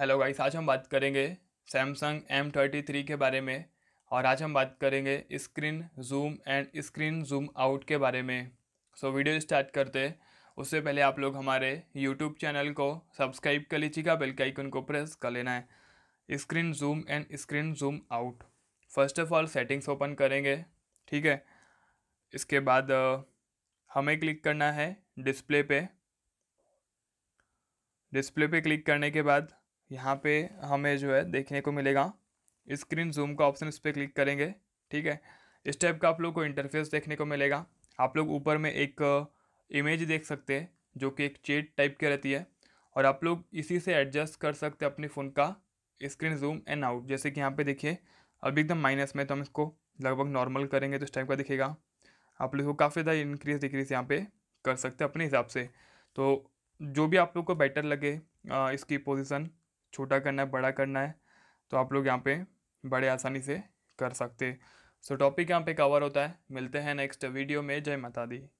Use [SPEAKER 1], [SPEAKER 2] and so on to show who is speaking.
[SPEAKER 1] hello guys आज हम बात करेंगे सैमसंग एम थर्टी थ्री के बारे में और आज हम बात करेंगे screen zoom and screen zoom out के बारे में सो so, वीडियो स्टार्ट करते उससे पहले आप लोग हमारे यूट्यूब चैनल को सब्सक्राइब कर लीजिएगा बेल के आइकन को प्रेस कर लेना है screen zoom and screen zoom out first of all settings open करेंगे ठीक है इसके बाद हमें क्लिक करना है डिस्प्ले पे डिस्प्ले पे क्लिक करने के बाद यहाँ पे हमें जो है देखने को मिलेगा स्क्रीन जूम का ऑप्शन इस पर क्लिक करेंगे ठीक है इस टाइप का आप लोग को इंटरफेस देखने को मिलेगा आप लोग ऊपर में एक इमेज देख सकते हैं जो कि एक चेट टाइप की रहती है और आप लोग इसी से एडजस्ट कर सकते हैं अपने फ़ोन का स्क्रीन जूम एंड आउट जैसे कि यहाँ पे देखिए अभी एकदम माइनस में तो हम इसको लगभग नॉर्मल करेंगे तो इस टाइप का दिखेगा आप लोग को काफ़ी ज़्यादा इंक्रीज डिक्रीज यहाँ पे कर सकते हैं अपने हिसाब से तो जो भी आप लोग को बेटर लगे इसकी पोजीशन छोटा करना है बड़ा करना है तो आप लोग यहाँ पे बड़े आसानी से कर सकते सो so, टॉपिक यहाँ पे कवर होता है मिलते हैं नेक्स्ट वीडियो में जय माता दी